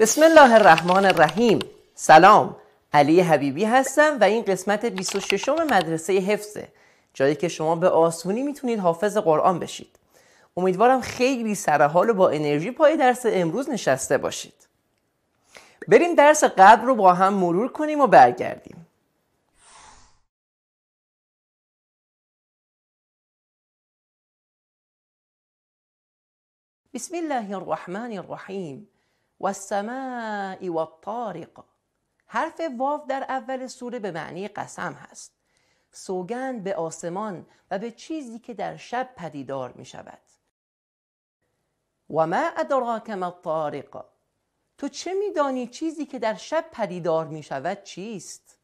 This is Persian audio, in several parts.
بسم الله الرحمن الرحیم سلام علی حبیبی هستم و این قسمت 26 مدرسه حفظه جایی که شما به آسونی میتونید حافظ قرآن بشید امیدوارم خیلی سرحال و با انرژی پای درس امروز نشسته باشید بریم درس قبل رو با هم مرور کنیم و برگردیم بسم الله الرحمن الرحیم و السماء و حرف واو در اول سوره به معنی قسم هست سوگند به آسمان و به چیزی که در شب پدیدار می شود و ما ادراک ما الطارق تو چه میدانی چیزی که در شب پدیدار می شود چیست؟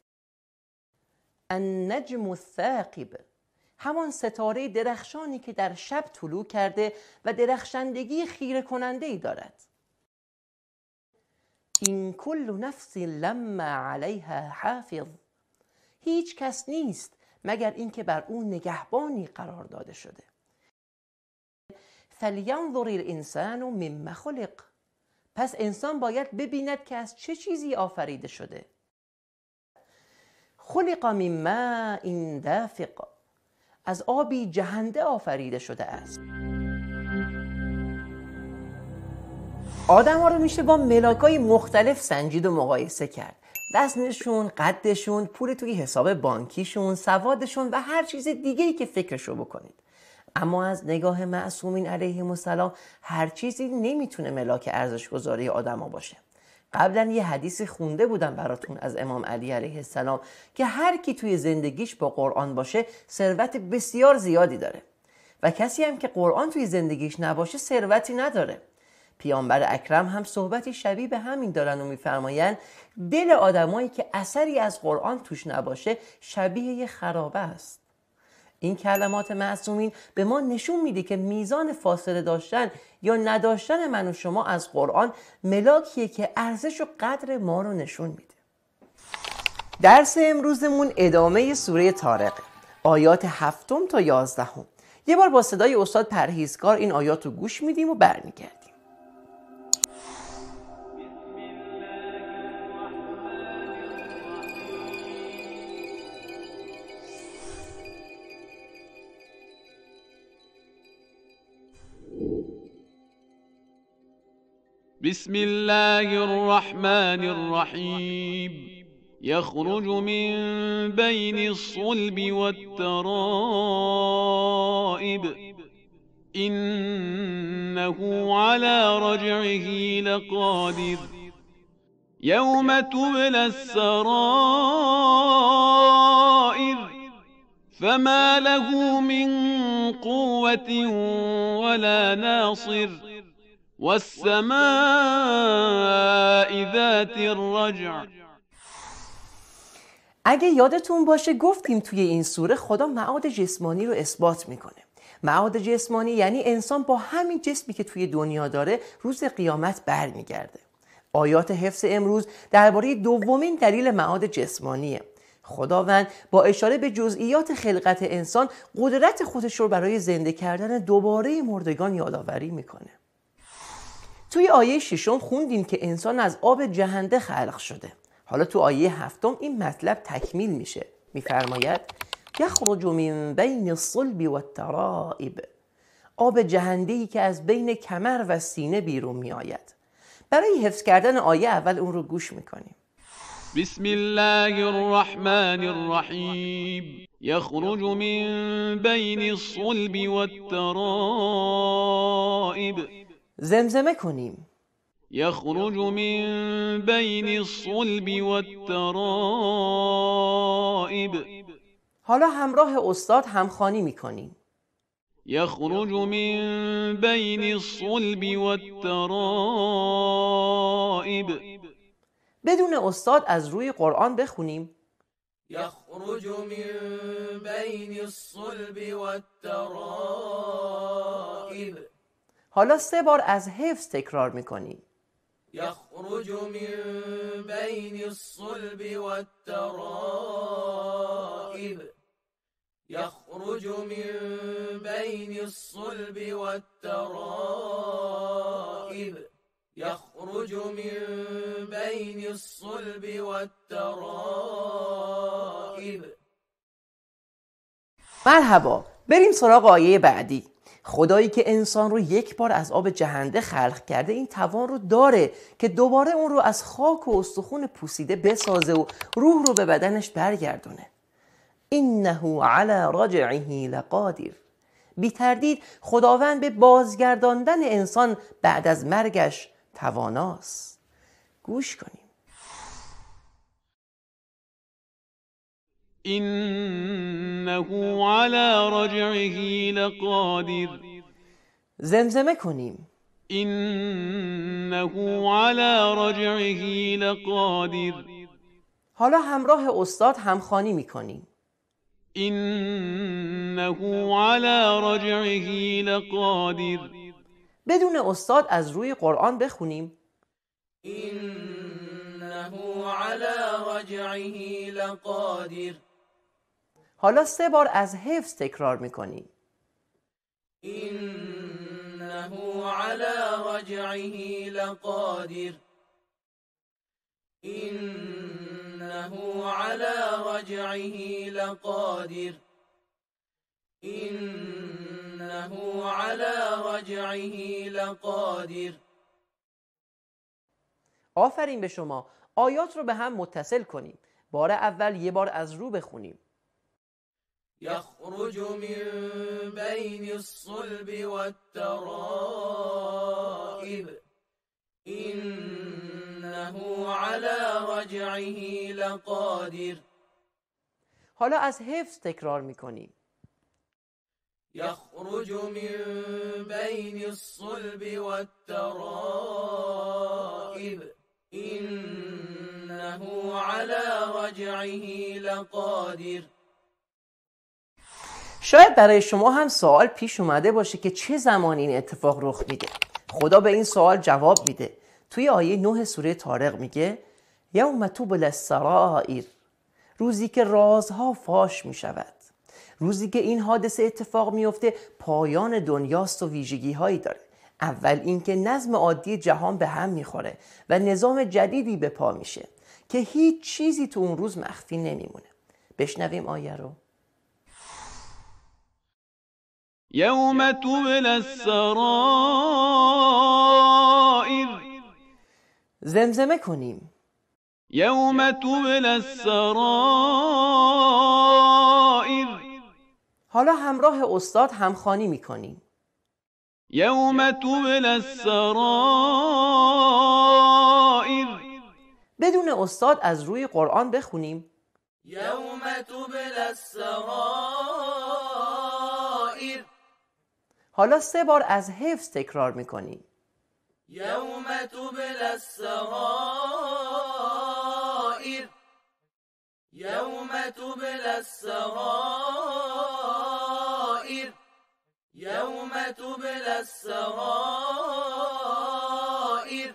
النجم الثاقب همان ستاره درخشانی که در شب طلوع کرده و درخشندگی خیره کننده ای دارد این کل نفس لما علیها حافظ هیچ کس نیست مگر اینکه بر اون نگهبانی قرار داده شده فلینظر الانسان مما خلق پس انسان باید ببیند که از چه چیزی آفریده شده خلق مما این دافق از آبی جهنده آفریده شده است آدم ها رو میشه با ملاکای مختلف سنجید و مقایسه کرد وزنشون، قدشون، پول توی حساب بانکیشون، سوادشون و هر چیز دیگه ای که فکرشو بکنید اما از نگاه معصومین علیه السلام هر چیزی نمیتونه ملاک ارزش گذاری آدما باشه قبلا یه حدیث خونده بودم براتون از امام علی علیه السلام که هر کی توی زندگیش با قرآن باشه ثروت بسیار زیادی داره و کسی هم که قرآن توی زندگیش نباشه ثروتی نداره پیامبر اکرم هم صحبتی شبیه به همین دارن و میفرمایند دل آدمایی که اثری از قرآن توش نباشه شبیه یه خرابه است این کلمات معصومین به ما نشون میده که میزان فاصله داشتن یا نداشتن من و شما از قرآن ملاکیه که ارزش و قدر ما رو نشون میده درس امروزمون ادامه سوره تارق آیات هفتم تا یازدهم یه بار با صدای استاد پرهیزکار این آیات رو گوش میدیم و برمیگردیم بسم الله الرحمن الرحيم يخرج من بين الصلب والترائب إنه على رجعه لقادر يوم تبلى السرائر فما له من قوة ولا ناصر والسماء ذات الرجع اگه یادتون باشه گفتیم توی این سوره خدا معاد جسمانی رو اثبات میکنه معاد جسمانی یعنی انسان با همین جسمی که توی دنیا داره روز قیامت برمیگرده آیات حفظ امروز درباره دومین دلیل معاد جسمانیه خداوند با اشاره به جزئیات خلقت انسان قدرت خودش رو برای زنده کردن دوباره مردگان یادآوری میکنه توی آیه ششم خوندیم که انسان از آب جهنده خلق شده حالا تو آیه هفتم این مطلب تکمیل میشه میفرماید یخرج من بین الصلب والترائب آب جهنده ای که از بین کمر و سینه بیرون میآید برای حفظ کردن آیه اول اون رو گوش میکنیم بسم الله الرحمن الرحیم یخرج من بین الصلب والترائب زمزمه کنیم یخرج من بین الصلب والترائب حالا همراه استاد همخانی میکنیم یخرج من بین الصلب والترائب بدون استاد از روی قرآن بخونیم یخرج من بین الصلب والترائب حالا سه بار از حفظ تکرار میکنی یخرج من بین الصلب والترائب یخرج من بین الصلب والترائب یخرج من بین الصلب والترائب مرحبا بریم سراغ آیه بعدی خدایی که انسان رو یک بار از آب جهنده خلق کرده این توان رو داره که دوباره اون رو از خاک و استخون پوسیده بسازه و روح رو به بدنش برگردونه اینه علی رجعه لقادر بی تردید خداوند به بازگرداندن انسان بعد از مرگش تواناست گوش کنید انه علی رجعه لقادر زمزمه کنیم انه على رجعه لقادر حالا همراه استاد همخانی میکنیم انه على رجعه لقادر بدون استاد از روی قرآن بخونیم انه علی رجعه لقادر حالا سه بار از حفظ تکرار میکنی لقادر لقادر آفرین به شما آیات رو به هم متصل کنیم بار اول یه بار از رو بخونیم يخرج من بين الصلب والترائب إنه على رجعه لقادر حالا از حفظ تکرار میکنیم یخرج من بین الصلب و الترائب إنه على رجعه لقادر شاید برای شما هم سوال پیش اومده باشه که چه زمانی این اتفاق رخ میده خدا به این سوال جواب میده توی آیه 9 سوره طارق میگه یوم توبل السرائر روزی که رازها فاش می شود روزی که این حادثه اتفاق میفته پایان دنیاست و ویژگی هایی داره اول اینکه نظم عادی جهان به هم میخوره و نظام جدیدی به پا میشه که هیچ چیزی تو اون روز مخفی نمیمونه بشنویم آیه رو یوم تبل السرائر زمزمه کنیم يوم تبل السرائر حالا همراه استاد همخانی میکنیم یوم تبل السرائر بدون استاد از روی قرآن بخونیم یوم تبل السرائر حالا سه بار از حفظ تکرار میکنیم یوم تبل السرائر یوم تبل السرائر یوم تبل السرائر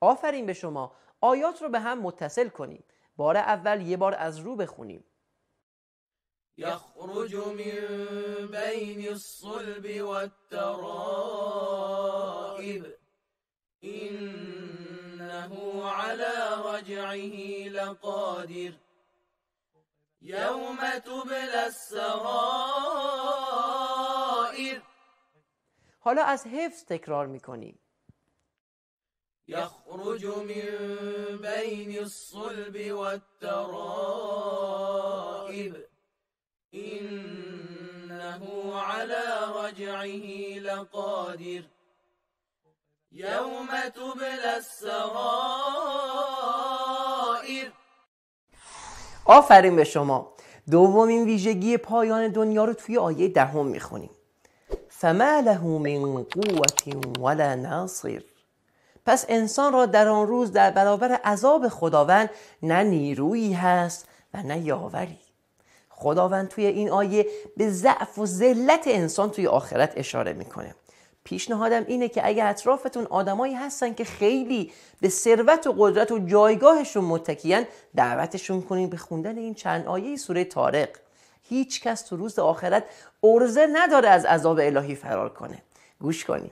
آفرین به شما آیات رو به هم متصل کنیم بار اول یه بار از رو بخونیم يخرج من بين الصلب والترائب إنه على رجعه لقادر يوم تبلى السرائر حالا از حفظ تکرار میکنیم يخرج من بين الصلب والترائب إنه على رجعه لقادر يوم السرائر آفرین به شما دومین ویژگی پایان دنیا رو توی آیه دهم ده میخونیم فما له من قوت ولا ناصر پس انسان را در آن روز در برابر عذاب خداوند نه نیرویی هست و نه یاوری خداوند توی این آیه به ضعف و ذلت انسان توی آخرت اشاره میکنه پیشنهادم اینه که اگه اطرافتون آدمایی هستن که خیلی به ثروت و قدرت و جایگاهشون متکیان دعوتشون کنین به خوندن این چند آیه سوره طارق هیچ کس تو روز آخرت ارزه نداره از عذاب الهی فرار کنه گوش کنیم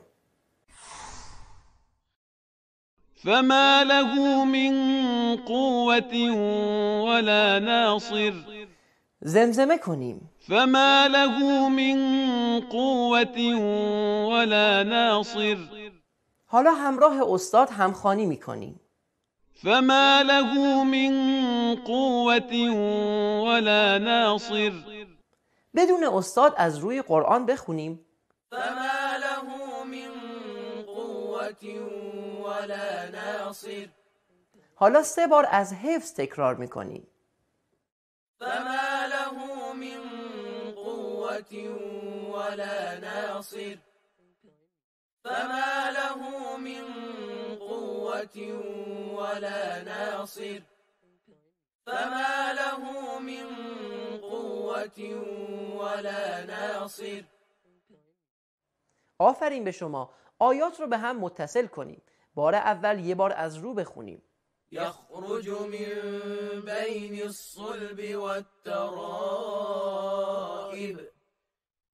فما له من قوت ولا ناصر زمزمه کنیم فما له من قوت ولا ناصر حالا همراه استاد همخانی میکنیم فما له من قوت ولا ناصر بدون استاد از روی قرآن بخونیم فما له من قوت ولا ناصر حالا سه بار از حفظ تکرار میکنیم فما ولا ناصر فما له من قوة ولا ناصر فما له من قوة ولا ناصر آفرین به شما آیات رو به هم متصل کنیم بار اول یه بار از رو بخونیم یخرج من بین الصلب والترائب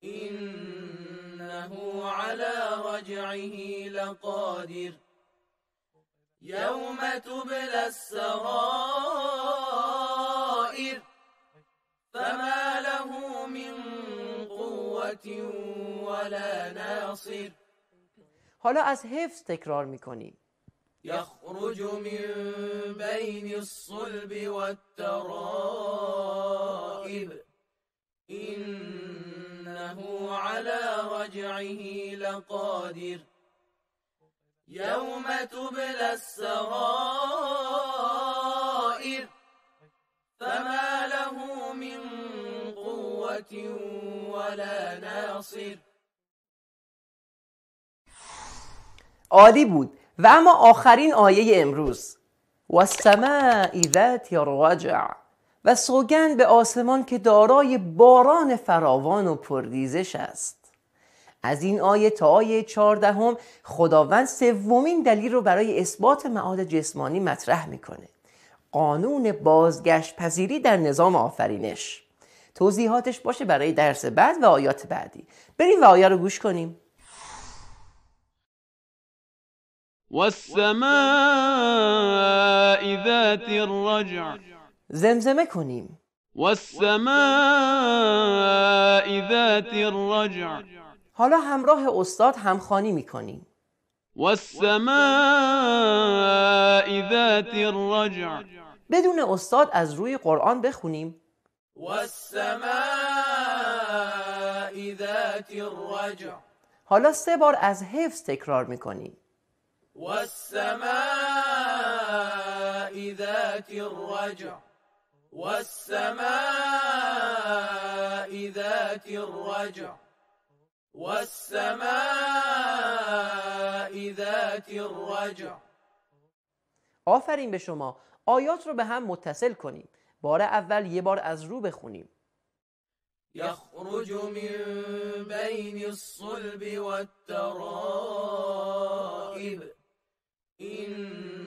إنه على رجعه لقادر يوم تبلى السرائر فما له من قوة ولا ناصر حالا از حفظ تکرار میکنیم یخرج من بین الصلب والترائب إنه على رجعه لقادر يوم تبلى السرائر فما له من قوة ولا ناصر عالی بود و اما آخرین آیه امروز و السماء ذات رجع و سوگند به آسمان که دارای باران فراوان و پرریزش است از این آیه تا آیه چهاردهم خداوند سومین دلیل رو برای اثبات معاد جسمانی مطرح میکنه قانون بازگشت پذیری در نظام آفرینش توضیحاتش باشه برای درس بعد و آیات بعدی بریم و آیه رو گوش کنیم والسماء ذات الرجع زمزمه کنیم والسماء ذات الرجع حالا همراه استاد همخانی میکنیم والسماء ذات الرجع بدون استاد از روی قرآن بخونیم والسماء ذات الرجع حالا سه بار از حفظ تکرار میکنیم والسماء ذات الرجع والسماء ذات الرجع والسماء ذات الرجع آفرین به شما آیات رو به هم متصل کنیم بار اول یه بار از رو بخونیم یخرج من بین الصلب والترائب این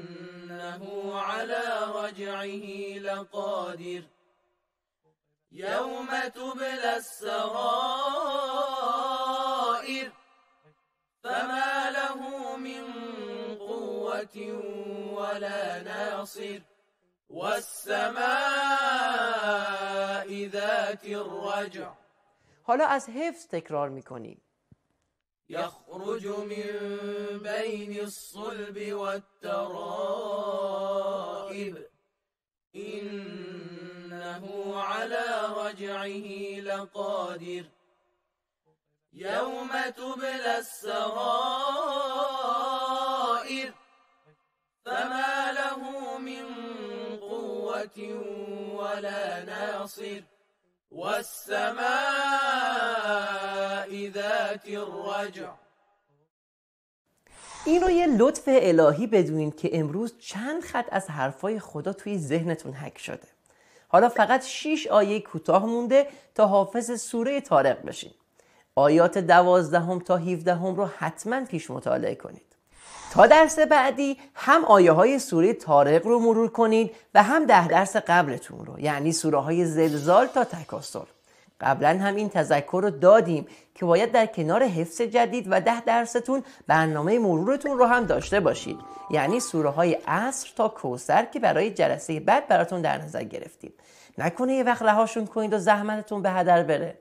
إنه على رجعه لقادر يوم تبلى السرائر فما له من قوة ولا ناصر والسماء ذات الرجع حالا از حفظ تکرار میکنیم يخرج من بين الصلب والترائب إنه على رجعه لقادر يوم تبلى السرائر فما له من قوة ولا ناصر والسماء ذات الرجع این رو یه لطف الهی بدونید که امروز چند خط از حرفای خدا توی ذهنتون حک شده حالا فقط 6 آیه کوتاه مونده تا حافظ سوره تارق بشین آیات دوازدهم تا 17 رو حتما پیش مطالعه کنید تا درس بعدی هم آیه های سوره تارق رو مرور کنید و هم ده درس قبلتون رو یعنی سوره های زلزال تا تکاسل قبلا هم این تذکر رو دادیم که باید در کنار حفظ جدید و ده درستون برنامه مرورتون رو هم داشته باشید یعنی سوره های عصر تا کوسر که برای جلسه بعد براتون در نظر گرفتیم نکنه یه وقت رهاشون کنید و زحمتتون به هدر بره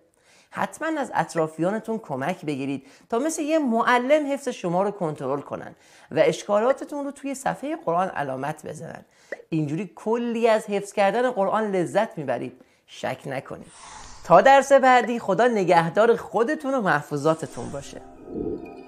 حتما از اطرافیانتون کمک بگیرید تا مثل یه معلم حفظ شما رو کنترل کنن و اشکالاتتون رو توی صفحه قرآن علامت بزنن اینجوری کلی از حفظ کردن قرآن لذت میبرید شک نکنید تا درس بعدی خدا نگهدار خودتون و محفوظاتتون باشه